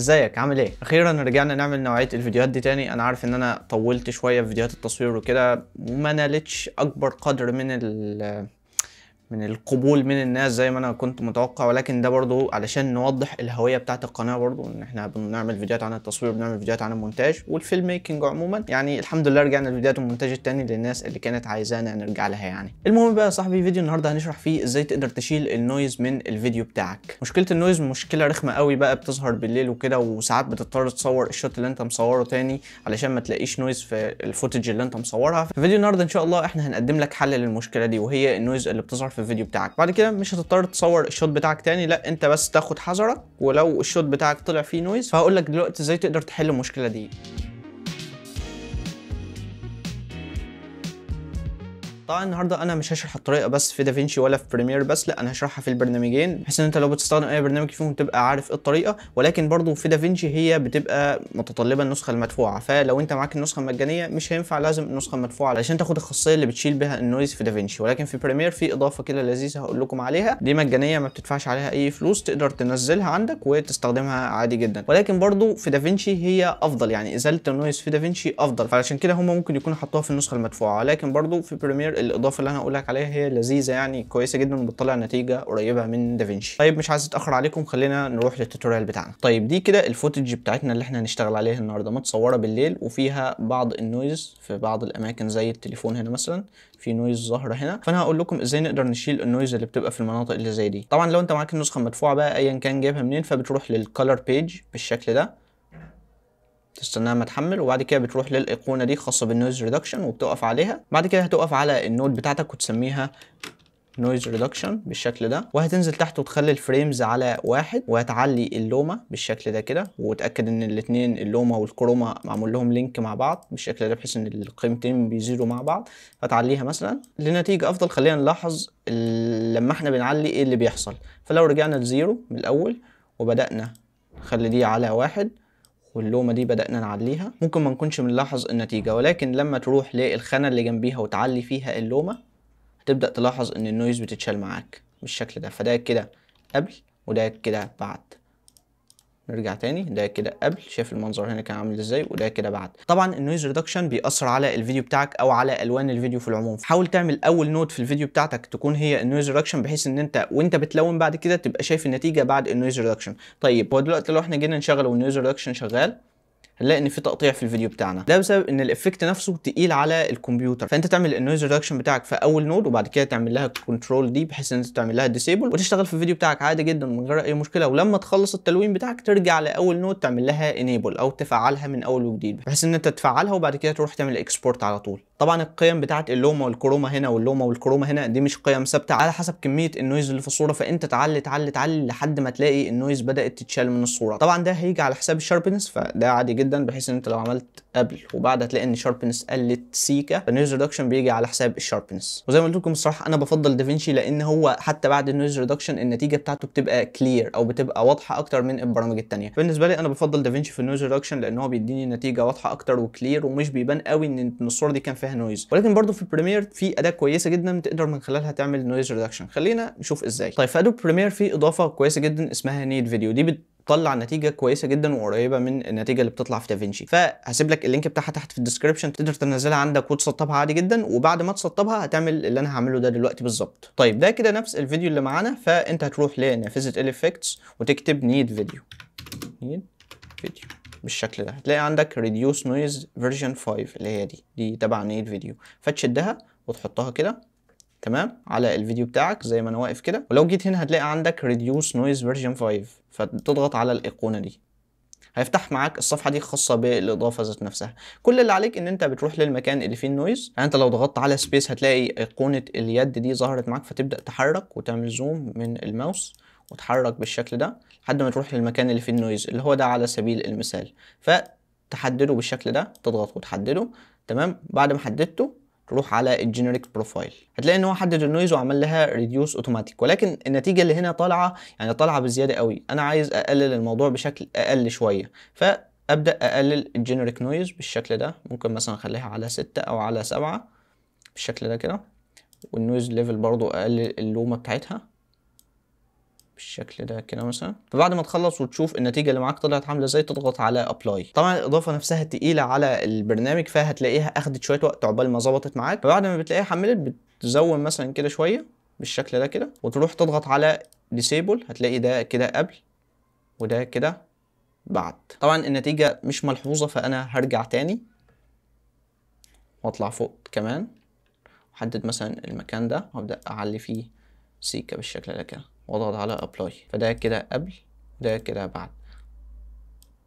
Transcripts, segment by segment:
ازيك عامل ايه اخيرا رجعنا نعمل نوعيه الفيديوهات دي تاني انا عارف ان انا طولت شويه في فيديوهات التصوير وكده وما نالتش اكبر قدر من من القبول من الناس زي ما انا كنت متوقع ولكن ده برضو علشان نوضح الهويه بتاعه القناه برضو ان احنا بنعمل فيديوهات عن التصوير بنعمل فيديوهات عن المونتاج والفيلم ميكنج عموما يعني الحمد لله رجعنا الفيديوهات والمونتاج التاني للناس اللي كانت عايزانا نرجع لها يعني المهم بقى يا صاحبي فيديو النهارده هنشرح فيه ازاي تقدر تشيل النويز من الفيديو بتاعك مشكله النويز مشكله رخمه قوي بقى بتظهر بالليل وكده وساعات بتضطر تصور الشوت اللي انت مصوره تاني علشان ما تلاقيش نويز في الفوتج اللي انت مصورها فيديو النهارده ان شاء الله احنا هنقدم لك حل للمشكله دي وهي النويز اللي بتظهر في الفيديو بتاعك بعد كده مش هتضطر تصور الشوت بتاعك تاني لا انت بس تاخد حذرك ولو الشوت بتاعك طلع فيه نويز فهقول لك دلوقتي ازاي تقدر تحل المشكله دي طبعا النهارده انا مش هشرح الطريقه بس في دافينشي ولا في بريمير بس لا انا هشرحها في البرنامجين بحيث ان انت لو بتستخدم اي برنامج فيهم تبقى عارف إيه الطريقه ولكن برضو في دافينشي هي بتبقى متطلبه النسخه المدفوعه فلو انت معاك النسخه المجانيه مش هينفع لازم النسخه المدفوعه علشان تاخد الخاصيه اللي بتشيل بها النويز في دافينشي ولكن في بريمير في اضافه كده لذيذه هقول لكم عليها دي مجانيه ما بتدفعش عليها اي فلوس تقدر تنزلها عندك وتستخدمها عادي جدا ولكن برضو في دافينشي هي افضل يعني ازاله النويز في دافينشي افضل فعلشان كده هم ممكن يكونوا حطوها في النسخه المدفوعه لكن برضو في بريمير الاضافه اللي انا هقول لك عليها هي لذيذه يعني كويسه جدا وبتطلع نتيجه قريبه من دافنشي طيب مش عايز اتاخر عليكم خلينا نروح للتوتوريال بتاعنا طيب دي كده الفوتج بتاعتنا اللي احنا هنشتغل عليها النهارده متصوره بالليل وفيها بعض النويز في بعض الاماكن زي التليفون هنا مثلا في نويز ظاهره هنا فانا هقول لكم ازاي نقدر نشيل النويز اللي بتبقى في المناطق اللي زي دي طبعا لو انت معاك النسخه المدفوعه بقى ايا كان جايبها منين فبتروح للكلر بيج بالشكل ده تستناها ما تحمل وبعد كده بتروح للايقونه دي خاصه بالنويز ريدكشن وبتقف عليها بعد كده هتقف على النود بتاعتك وتسميها نويز ريدكشن بالشكل ده وهتنزل تحت وتخلي الفريمز على واحد وهتعلي اللومة بالشكل ده كده وتأكد ان الاثنين اللومة والكروما معمول لهم لينك مع بعض بالشكل ده بحيث ان القيمتين بيزيدوا مع بعض فتعليها مثلا لنتيجة افضل خلينا نلاحظ لما احنا بنعلي ايه اللي بيحصل فلو رجعنا لزيرو من الاول وبدأنا نخلي دي على واحد واللومة دي بدأنا نعليها ممكن ما نكونش بنلاحظ النتيجة ولكن لما تروح للخانة اللي جنبيها وتعلي فيها اللومة هتبدأ تلاحظ ان النويز بتتشال معاك بالشكل ده فده كده قبل وده كده بعد نرجع تاني ده كده قبل شايف المنظر هنا كان عامل ازاي وده كده بعد طبعا النويز ريدكشن بيأثر على الفيديو بتاعك او على الوان الفيديو في العموم حاول تعمل اول نوت في الفيديو بتاعتك تكون هي النويز ريدكشن بحيث ان انت وانت بتلون بعد كده تبقى شايف النتيجه بعد النويز ريدكشن طيب هو دلوقتي لو احنا جينا نشغل والنويز ريدكشن شغال هنلاقي ان في تقطيع في الفيديو بتاعنا ده بسبب ان الافكت نفسه تقيل على الكمبيوتر فانت تعمل النويز ريدكشن بتاعك في اول نود وبعد كده تعمل لها كنترول دي بحيث ان انت تعمل لها ديسيبل وتشتغل في الفيديو بتاعك عادي جدا من غير اي مشكله ولما تخلص التلوين بتاعك ترجع لاول نود تعمل لها انيبل او تفعلها من اول وجديد بحيث ان انت تفعلها وبعد كده تروح تعمل اكسبورت على طول طبعا القيم بتاعت اللوما والكروما هنا واللوما والكروما هنا دي مش قيم ثابته على حسب كميه النويز اللي في الصوره فانت تعلي تعلي تعلي لحد ما تلاقي النويز بدات تتشال من الصوره طبعا ده هيجي على حساب الشاربنس فده عادي جدا جدا بحيث ان انت لو عملت قبل وبعد هتلاقي ان الشاربنس قلت سيكا فالنويز ريدكشن بيجي على حساب الشاربنس وزي ما قلت لكم الصراحه انا بفضل دافينشي لان هو حتى بعد النويز ريدكشن النتيجه بتاعته بتبقى كلير او بتبقى واضحه اكتر من البرامج الثانيه بالنسبه لي انا بفضل دافينشي في النويز ريدكشن لان هو بيديني نتيجه واضحه اكتر وكلير ومش بيبان قوي ان الصوره دي كان فيها نويز ولكن برضو في بريمير في اداه كويسه جدا تقدر من خلالها تعمل نويز ريدكشن خلينا نشوف ازاي طيب في ادوب بريمير في اضافه كويسه جدا اسمها نيد فيديو دي بتطلع نتيجه كويسه جدا وقريبه من النتيجه اللي بتطلع في دافنشي فهسيب لك اللينك بتاعها تحت في الديسكربشن تقدر تنزلها عندك وتسطبها عادي جدا وبعد ما تسطبها هتعمل اللي انا هعمله ده دلوقتي بالظبط طيب ده كده نفس الفيديو اللي معانا فانت هتروح لنافذه الافكتس وتكتب نيد فيديو نيد فيديو بالشكل ده هتلاقي عندك ريديوس نويز فيرجن 5 اللي هي دي دي تبع نيد فيديو فتشدها وتحطها كده تمام على الفيديو بتاعك زي ما انا واقف كده ولو جيت هنا هتلاقي عندك ريديوس نويز فيرجن 5 فتضغط على الايقونه دي هيفتح معاك الصفحه دي خاصه بالاضافه ذات نفسها كل اللي عليك ان انت بتروح للمكان اللي فيه النويز يعني انت لو ضغطت على سبيس هتلاقي ايقونه اليد دي ظهرت معاك فتبدا تحرك وتعمل زوم من الماوس وتحرك بالشكل ده لحد ما تروح للمكان اللي فيه النويز اللي هو ده على سبيل المثال فتحدده بالشكل ده تضغط وتحدده تمام بعد ما حددته روح على الجينيريك بروفايل هتلاقي ان هو حدد النويز وعمل لها ريديوس اوتوماتيك ولكن النتيجه اللي هنا طالعه يعني طالعه بزياده قوي انا عايز اقلل الموضوع بشكل اقل شويه فابدا اقلل الجينيريك نويز بالشكل ده ممكن مثلا اخليها على ستة او على سبعة بالشكل ده كده والنويز ليفل برضو اقلل اللومه بتاعتها بالشكل ده كده مثلا فبعد ما تخلص وتشوف النتيجه اللي معاك طلعت عامله ازاي تضغط على ابلاي طبعا الاضافه نفسها تقيله على البرنامج فهتلاقيها اخدت شويه وقت عقبال ما ظبطت معاك فبعد ما بتلاقيها حملت بتزوم مثلا كده شويه بالشكل ده كده وتروح تضغط على ديسيبل هتلاقي ده كده قبل وده كده بعد طبعا النتيجه مش ملحوظه فانا هرجع تاني واطلع فوق كمان احدد مثلا المكان ده وابدا اعلي فيه سيكه بالشكل ده كده واضغط على ابلاي فده كده قبل ده كده بعد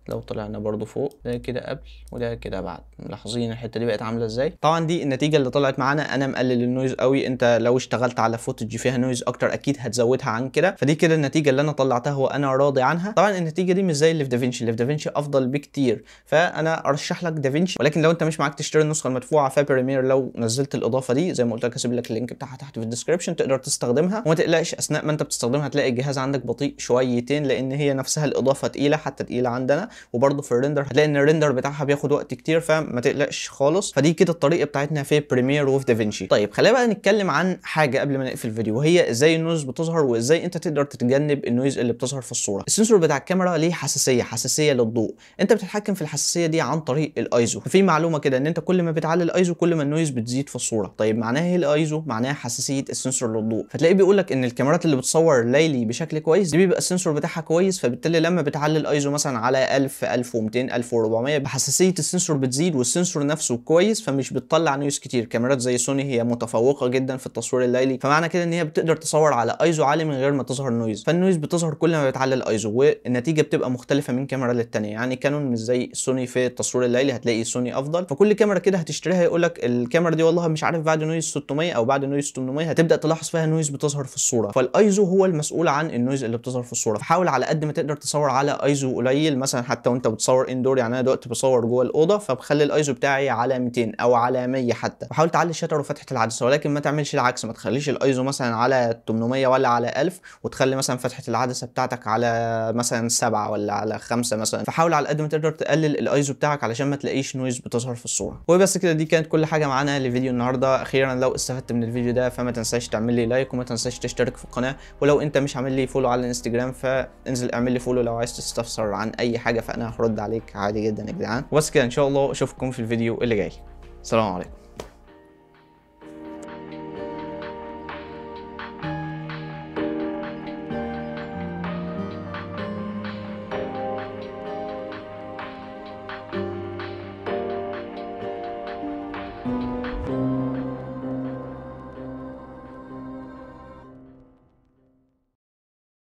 لو طلعنا برضو فوق ده كده قبل وده كده بعد ملاحظين الحته دي بقت عامله ازاي طبعا دي النتيجه اللي طلعت معانا انا مقلل النويز قوي انت لو اشتغلت على فوتج فيها نويز اكتر اكيد هتزودها عن كده فدي كده النتيجه اللي انا طلعتها وانا راضي عنها طبعا النتيجه دي مش زي اللي في دافينشي اللي في دافينشي افضل بكتير فانا ارشح لك دافينشي ولكن لو انت مش معاك تشتري النسخه المدفوعه فبريمير لو نزلت الاضافه دي زي ما قلت لك هسيب لك اللينك بتاعها تحت في الديسكربشن تقدر تستخدمها وما تقلقش اثناء ما انت بتستخدمها هتلاقي الجهاز عندك بطيء شويتين لان هي نفسها الاضافه تقيله حتى تقيله عندنا وبرده في الريندر هتلاقي ان الريندر بتاعها بياخد وقت كتير فما تقلقش خالص فدي كده الطريقه بتاعتنا في بريمير وفي دافنشي طيب خلينا بقى نتكلم عن حاجه قبل ما نقفل الفيديو وهي ازاي النويز بتظهر وازاي انت تقدر تتجنب النويز اللي بتظهر في الصوره السنسور بتاع الكاميرا ليه حساسيه حساسيه للضوء انت بتتحكم في الحساسيه دي عن طريق الايزو ففي معلومه كده ان انت كل ما بتعلي الايزو كل ما النويز بتزيد في الصوره طيب معناها ايه الايزو معناها حساسيه السنسور للضوء فتلاقيه بيقول لك ان الكاميرات اللي بتصور ليلي بشكل كويس دي بيبقى السنسور بتاعها كويس فبالتالي لما بتعلي الايزو مثلا على 1000 1200 1400 حساسيه السنسور بتزيد والسنسور نفسه كويس فمش بتطلع نويز كتير كاميرات زي سوني هي متفوقه جدا في التصوير الليلي فمعنى كده ان هي بتقدر تصور على ايزو عالي من غير ما تظهر نويز فالنويز بتظهر كل ما بتعلى الايزو والنتيجه بتبقى مختلفه من كاميرا للتانيه يعني كانون مش زي سوني في التصوير الليلي هتلاقي سوني افضل فكل كاميرا كده هتشتريها يقول لك الكاميرا دي والله مش عارف بعد نويز 600 او بعد نويز 800 هتبدا تلاحظ فيها نويز بتظهر في الصوره فالايزو هو المسؤول عن النويز اللي بتظهر في الصوره فحاول على قد ما تقدر تصور على ايزو قليل مثلا حتى وانت بتصور اندور يعني انا دلوقتي بصور جوه الاوضه فبخلي الايزو بتاعي على 200 او على 100 حتى وحاول تعلي شتر وفتحه العدسه ولكن ما تعملش العكس ما تخليش الايزو مثلا على 800 ولا على 1000 وتخلي مثلا فتحه العدسه بتاعتك على مثلا 7 ولا على 5 مثلا فحاول على قد ما تقدر تقلل الايزو بتاعك علشان ما تلاقيش نويز بتظهر في الصوره وبس كده دي كانت كل حاجه معانا لفيديو النهارده اخيرا لو استفدت من الفيديو ده فما تنساش تعمل لي لايك وما تنساش تشترك في القناه ولو انت مش عامل لي فولو على الانستجرام فانزل اعمل لي فولو لو عايز تستفسر عن اي حاجه فانا هرد عليك عادي جدا يا جدعان وبس كده ان شاء الله اشوفكم في الفيديو اللي جاي سلام عليكم